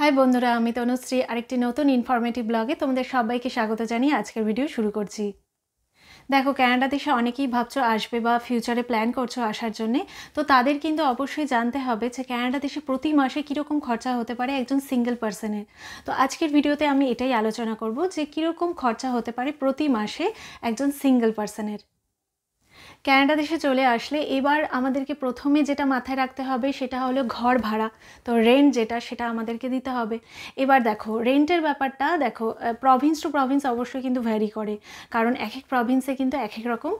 high বন্ধুরা আমি তনুশ্রী আরেকটি নতুন ইনফরমেটিভ ব্লগে তোমাদের সবাইকে স্বাগত জানিয়ে আজকের ভিডিও শুরু করছি দেখো ক্যানাডা দেশে অনেকেই ভাবছো আসবে বা ফিউচারে প্ল্যান করছো আসার জন্যে তো তাদের কিন্তু অবশ্যই জানতে হবে যে ক্যানাডা দেশে প্রতি মাসে কীরকম খরচা হতে পারে একজন সিঙ্গেল পার্সনের তো আজকের ভিডিওতে আমি এটাই আলোচনা করব যে কীরকম খরচা হতে পারে প্রতি মাসে একজন সিঙ্গেল পার্সনের ক্যানাডা দেশে চলে আসলে এবার আমাদেরকে প্রথমে যেটা মাথায় রাখতে হবে সেটা হলো ঘর ভাড়া তো রেন্ট যেটা সেটা আমাদেরকে দিতে হবে এবার দেখো রেন্টের ব্যাপারটা দেখো প্রভিন্স টু প্রভিন্স অবশ্যই কিন্তু ভ্যারি করে কারণ এক এক প্রভিন্সে কিন্তু এক এক রকম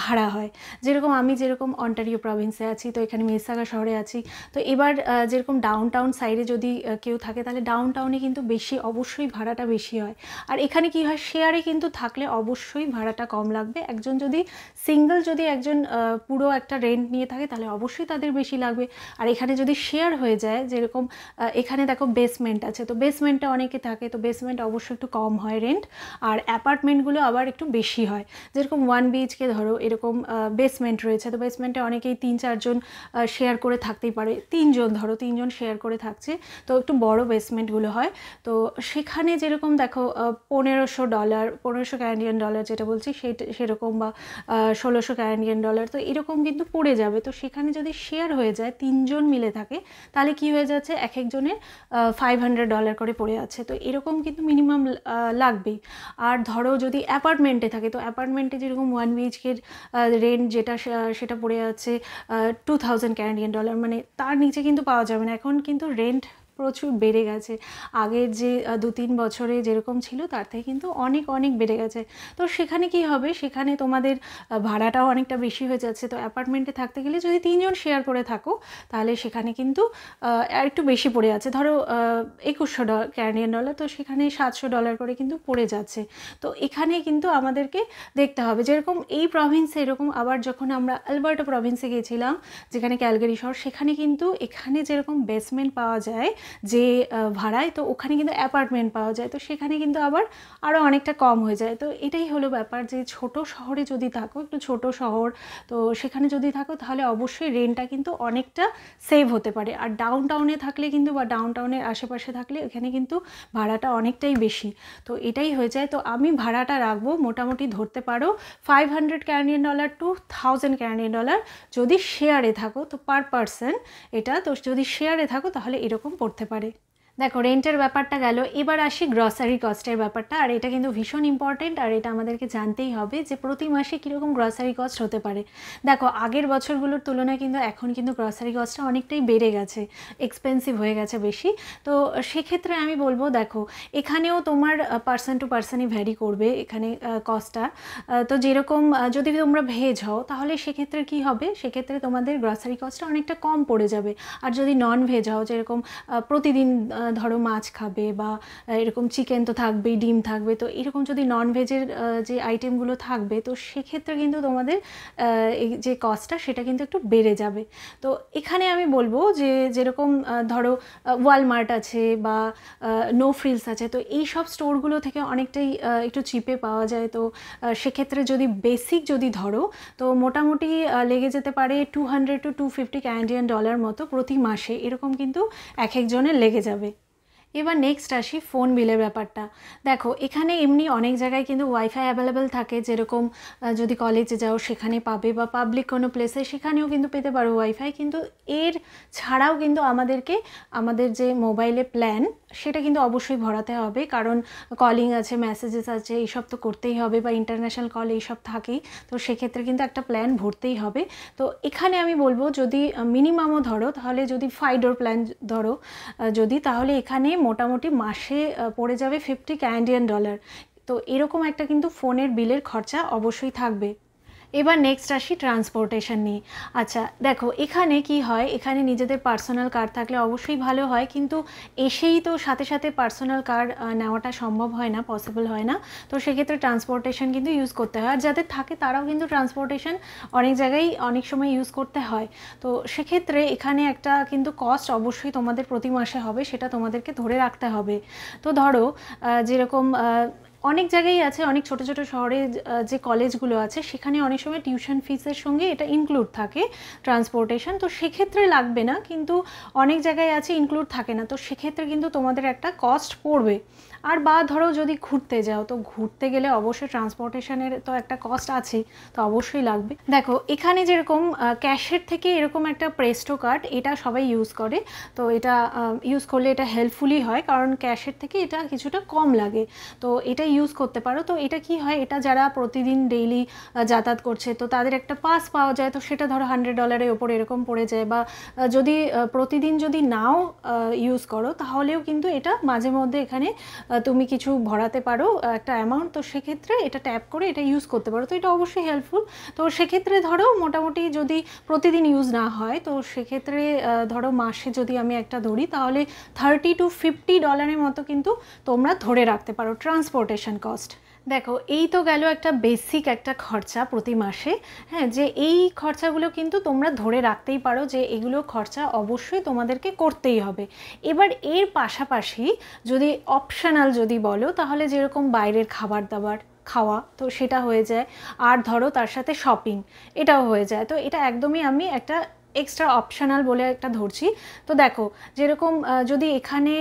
ভাড়া হয় যেরকম আমি যেরকম অন্টারিও প্রভিন্সে আছি তো এখানে মেসাগা শহরে আছি তো এবার যেরকম ডাউন টাউন সাইডে যদি কেউ থাকে তাহলে ডাউন টাউনে কিন্তু বেশি অবশ্যই ভাড়াটা বেশি হয় আর এখানে কি হয় শেয়ারে কিন্তু থাকলে অবশ্যই ভাড়াটা কম লাগবে একজন যদি সিঙ্গেল যদি একজন পুরো একটা রেন্ট নিয়ে থাকে তাহলে অবশ্যই তাদের বেশি লাগবে আর এখানে যদি শেয়ার হয়ে যায় যেরকম এখানে দেখো বেসমেন্ট আছে তো বেসমেন্টটা অনেকে থাকে তো বেসমেন্ট অবশ্যই একটু কম হয় রেন্ট আর অ্যাপার্টমেন্টগুলো আবার একটু বেশি হয় যেরকম ওয়ান বিএইচকে ধরো ধরো এরকম বেসমেন্ট রয়েছে তো বেসমেন্টে অনেকেই তিন চারজন শেয়ার করে থাকতেই পারে তিনজন ধরো তিনজন শেয়ার করে থাকছে তো একটু বড় বেসমেন্টগুলো হয় তো সেখানে যেরকম দেখো পনেরোশো ডলার পনেরোশো ক্যানাডিয়ান ডলার যেটা বলছি সেই সেরকম বা ষোলোশো ক্যানাডিয়ান ডলার তো এরকম কিন্তু পড়ে যাবে তো সেখানে যদি শেয়ার হয়ে যায় তিনজন মিলে থাকে তাহলে কি হয়ে যাচ্ছে এক একজনের ফাইভ হান্ড্রেড ডলার করে পড়ে আছে তো এরকম কিন্তু মিনিমাম লাগবেই আর ধরো যদি অ্যাপার্টমেন্টে থাকে তো অ্যাপার্টমেন্টে যেরকম ওয়ান বিএইচকে বাড়ির রেন্ট যেটা সেটা পড়ে আছে টু থাউজেন্ড ক্যানাডিয়ান ডলার মানে তার নিচে কিন্তু পাওয়া যাবে না এখন কিন্তু রেন্ট প্রচুর বেড়ে গেছে আগের যে দু তিন বছরে যেরকম ছিল তার থেকে কিন্তু অনেক অনেক বেড়ে গেছে তো সেখানে কি হবে সেখানে তোমাদের ভাড়াটাও অনেকটা বেশি হয়ে যাচ্ছে তো অ্যাপার্টমেন্টে থাকতে গেলে যদি তিনজন শেয়ার করে থাকো তাহলে সেখানে কিন্তু একটু বেশি পড়ে যাচ্ছে ধরো একুশশো ডলার ক্যানাডিয়ান ডলার তো সেখানে সাতশো ডলার করে কিন্তু পড়ে যাচ্ছে তো এখানে কিন্তু আমাদেরকে দেখতে হবে যেরকম এই প্রভিন্সে এরকম আবার যখন আমরা আলবার্টো প্রভিন্সে গিয়েছিলাম যেখানে ক্যালগারি শহর সেখানে কিন্তু এখানে যেরকম বেসমেন্ট পাওয়া যায় যে ভাড়ায় তো ওখানে কিন্তু অ্যাপার্টমেন্ট পাওয়া যায় তো সেখানে কিন্তু আবার আরও অনেকটা কম হয়ে যায় তো এটাই হলো ব্যাপার যে ছোট শহরে যদি থাকো একটু ছোট শহর তো সেখানে যদি থাকো তাহলে অবশ্যই রেন্টটা কিন্তু অনেকটা সেভ হতে পারে আর ডাউন টাউনে থাকলে কিন্তু বা ডাউন টাউনের আশেপাশে থাকলে এখানে কিন্তু ভাড়াটা অনেকটাই বেশি তো এটাই হয়ে যায় তো আমি ভাড়াটা রাখবো মোটামুটি ধরতে পারো five hundred Canadian dollar two thousand Canadian dollar যদি শেয়ারে থাকো তো পার পারসন এটা তো যদি শেয়ারে থাকো তাহলে এরকম পড়তে করতে পারে দেখো রেন্টের ব্যাপারটা গেল এবার আসি গ্রসারি কস্টের ব্যাপারটা আর এটা কিন্তু ভীষণ ইম্পর্টেন্ট আর এটা আমাদেরকে জানতেই হবে যে প্রতি মাসে কীরকম গ্রসারি কস্ট হতে পারে দেখো আগের বছরগুলোর তুলনায় কিন্তু এখন কিন্তু গ্রসারি কস্টটা অনেকটাই বেড়ে গেছে এক্সপেন্সিভ হয়ে গেছে বেশি তো সেক্ষেত্রে আমি বলবো দেখো এখানেও তোমার পার্সন টু পার্সনই ভ্যারি করবে এখানে কস্টটা তো যেরকম যদি তোমরা ভেজ হও তাহলে সেক্ষেত্রে কি হবে সেক্ষেত্রে তোমাদের গ্রসারি কস্টটা অনেকটা কম পড়ে যাবে আর যদি নন ভেজ হও যেরকম প্রতিদিন ধরো মাছ খাবে বা এরকম চিকেন তো থাকবেই ডিম থাকবে তো এরকম যদি ননভেজের যে আইটেমগুলো থাকবে তো সেক্ষেত্রে কিন্তু তোমাদের এই যে কস্টটা সেটা কিন্তু একটু বেড়ে যাবে তো এখানে আমি বলবো যে যেরকম ধরো ওয়ালমার্ট আছে বা নো ফ্রিলস আছে তো এই সব স্টোরগুলো থেকে অনেকটাই একটু চিপে পাওয়া যায় তো সেক্ষেত্রে যদি বেসিক যদি ধরো তো মোটামুটি লেগে যেতে পারে two hundred to two fifty Canadian dollar মতো প্রতি মাসে এরকম কিন্তু এক একজনের লেগে যাবে এবার নেক্সট আসি ফোন বিলের ব্যাপারটা দেখো এখানে এমনি অনেক জায়গায় কিন্তু ওয়াইফাই অ্যাভেলেবেল থাকে যেরকম যদি কলেজে যাও সেখানে পাবে বা পাবলিক কোনো প্লেসে সেখানেও কিন্তু পেতে পারো ওয়াইফাই কিন্তু এর ছাড়াও কিন্তু আমাদেরকে আমাদের যে মোবাইলে প্ল্যান সেটা কিন্তু অবশ্যই ভরাতে হবে কারণ কলিং আছে মেসেজেস আছে এইসব তো করতেই হবে বা ইন্টারন্যাশনাল কল এইসব থাকেই তো সেক্ষেত্রে কিন্তু একটা প্ল্যান ভরতেই হবে তো এখানে আমি বলবো যদি মিনিমামও ধরো তাহলে যদি ফাইডোর প্ল্যান ধরো যদি তাহলে এখানে মোটামুটি মাসে পড়ে যাবে ফিফটি ক্যান্ডিয়ান ডলার তো এরকম একটা কিন্তু ফোনের বিলের খরচা অবশ্যই থাকবে এবার নেক্সট আসি ট্রান্সপোর্টেশন নিয়ে আচ্ছা দেখো এখানে কি হয় এখানে নিজেদের পার্সোনাল কার থাকলে অবশ্যই ভালো হয় কিন্তু এসেই তো সাথে সাথে পার্সোনাল কার নেওয়াটা সম্ভব হয় না পসিবল হয় না তো সেক্ষেত্রে ট্রান্সপোর্টেশন কিন্তু ইউজ করতে হয় আর যাদের থাকে তারাও কিন্তু ট্রান্সপোর্টেশন অনেক জায়গায় অনেক সময় ইউজ করতে হয় তো সেক্ষেত্রে এখানে একটা কিন্তু কস্ট অবশ্যই তোমাদের প্রতি মাসে হবে সেটা তোমাদেরকে ধরে রাখতে হবে তো ধরো যেরকম অনেক জায়গায় আছে অনেক ছোট ছোট শহরে যে কলেজগুলো আছে সেখানে অনেক সময় টিউশন ফিসের সঙ্গে এটা ইনক্লুড থাকে ট্রান্সপোর্টেশন তো সেক্ষেত্রে লাগবে না কিন্তু অনেক জায়গায় আছে ইনক্লুড থাকে না তো সেক্ষেত্রে কিন্তু তোমাদের একটা কস্ট পড়বে আর বা ধরো যদি ঘুরতে যাও তো ঘুরতে গেলে অবশ্যই ট্রান্সপোর্টেশনের তো একটা কস্ট আছে তো অবশ্যই লাগবে দেখো এখানে যেরকম ক্যাশের থেকে এরকম একটা প্রেস্টো কার্ড এটা সবাই ইউজ করে তো এটা ইউজ করলে এটা হেল্পফুলি হয় কারণ ক্যাশের থেকে এটা কিছুটা কম লাগে তো এটা ইউজ করতে পারো তো এটা কি হয় এটা যারা প্রতিদিন ডেইলি যাতায়াত করছে তো তাদের একটা পাস পাওয়া যায় তো সেটা ধরো হান্ড্রেড ডলারের ওপর এরকম পড়ে যায় বা যদি প্রতিদিন যদি নাও ইউজ করো তাহলেও কিন্তু এটা মাঝে মধ্যে এখানে তুমি কিছু ভরাতে পারো একটা অ্যামাউন্ট তো সেক্ষেত্রে এটা ট্যাপ করে এটা ইউজ করতে পারো তো এটা অবশ্যই হেল্পফুল তো সেক্ষেত্রে ধরো মোটামুটি যদি প্রতিদিন ইউজ না হয় তো সেক্ষেত্রে ধরো মাসে যদি আমি একটা ধরি তাহলে থার্টি টু ফিফটি ডলারের মতো কিন্তু তোমরা ধরে রাখতে পারো ট্রান্সপোর্টেশন ট্রানজেকশন কস্ট দেখো এই তো গেল একটা বেসিক একটা খরচা প্রতি মাসে হ্যাঁ যে এই খরচাগুলো কিন্তু তোমরা ধরে রাখতেই পারো যে এগুলো খরচা অবশ্যই তোমাদেরকে করতেই হবে এবার এর পাশাপাশি যদি অপশনাল যদি বলো তাহলে যেরকম বাইরের খাবার দাবার খাওয়া তো সেটা হয়ে যায় আর ধরো তার সাথে শপিং এটাও হয়ে যায় তো এটা একদমই আমি একটা এক্সট্রা অপশনাল বলে একটা ধরছি তো দেখো যেরকম যদি এখানে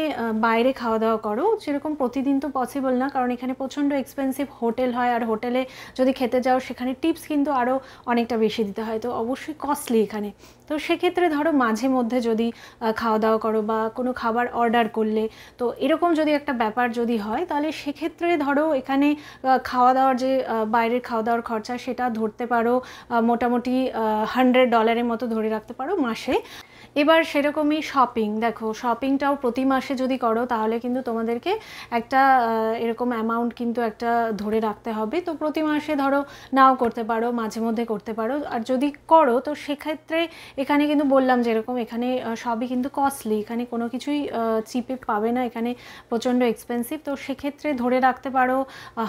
বাইরে খাওয়া দাওয়া করো সেরকম প্রতিদিন তো পসিবল না কারণ এখানে প্রচণ্ড এক্সপেন্সিভ হোটেল হয় আর হোটেলে যদি খেতে যাও সেখানে টিপস কিন্তু আরও অনেকটা বেশি দিতে হয় তো অবশ্যই কস্টলি এখানে তো সেক্ষেত্রে ধরো মাঝে মধ্যে যদি খাওয়া দাওয়া করো বা কোনো খাবার অর্ডার করলে তো এরকম যদি একটা ব্যাপার যদি হয় তাহলে সেক্ষেত্রে ধরো এখানে খাওয়া দাওয়ার যে বাইরের খাওয়া দাওয়ার খরচা সেটা ধরতে পারো মোটামুটি হান্ড্রেড ডলারের মতো ধরে রাখো রাখতে পারো মাসে এবার সেরকমই শপিং দেখো শপিংটাও প্রতি মাসে যদি করো তাহলে কিন্তু তোমাদেরকে একটা এরকম অ্যামাউন্ট কিন্তু একটা ধরে রাখতে হবে তো প্রতি মাসে ধরো নাও করতে পারো মাঝে মধ্যে করতে পারো আর যদি করো তো সেক্ষেত্রে এখানে কিন্তু বললাম যে এরকম এখানে সবই কিন্তু কস্টলি এখানে কোনো কিছুই চিপে পাবে না এখানে প্রচণ্ড এক্সপেন্সিভ তো সেক্ষেত্রে ধরে রাখতে পারো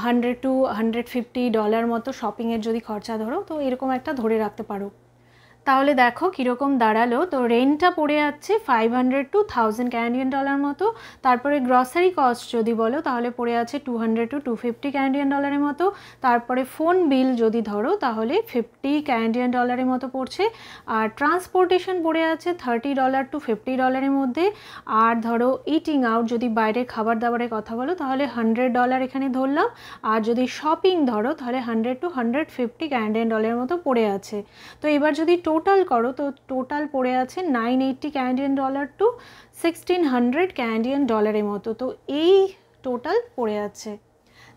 hundred to hundred fifty dollar মতো শপিংয়ের যদি খরচা ধরো তো এরকম একটা ধরে রাখতে পারো তাহলে দেখো কীরকম দাঁড়ালো তো রেন্টটা পড়ে যাচ্ছে five hundred two thousand Canadian dollar মতো তারপরে গ্রসারি কস্ট যদি বলো তাহলে পড়ে আছে two hundred to two fifty Canadian ডলারের মতো তারপরে ফোন বিল যদি ধরো তাহলে ফিফটি ক্যানাডিয়ান ডলারের মতো পড়ছে আর ট্রান্সপোর্টেশন পড়ে আছে থার্টি ডলার টু ফিফটি ডলারের মধ্যে আর ধরো ইটিং আউট যদি বাইরের খাবার দাবারের কথা বলো তাহলে হান্ড্রেড ডলার এখানে ধরলাম আর যদি শপিং ধরো তাহলে hundred to hundred fifty Canadian ডলারের মতো পড়ে আছে তো এবার যদি টো টোটাল করো তো টোটাল পড়ে আছে nine eighty Canadian dollar to sixteen hundred Canadian ডলারের মতো তো এই টোটাল পড়ে আছে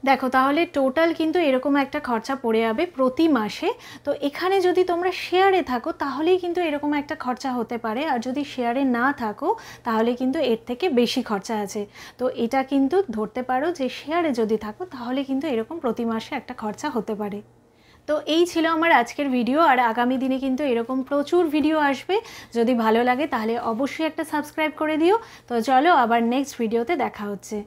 দেখো তাহলে টোটাল কিন্তু এরকম একটা খরচা পড়ে যাবে প্রতি মাসে তো এখানে যদি তোমরা শেয়ারে থাকো তাহলেই কিন্তু এরকম একটা খরচা হতে পারে আর যদি শেয়ারে না থাকো তাহলে কিন্তু এর থেকে বেশি খরচা আছে তো এটা কিন্তু ধরতে পারো যে শেয়ারে যদি থাকো তাহলে কিন্তু এরকম প্রতি মাসে একটা খরচা হতে পারে তো এই ছিল আমার আজকের ভিডিও আর আগামী দিনে কিন্তু এরকম প্রচুর ভিডিও আসবে যদি ভালো লাগে তাহলে অবশ্যই একটা সাবস্ক্রাইব করে দিও তো চলো আবার নেক্সট ভিডিওতে দেখা হচ্ছে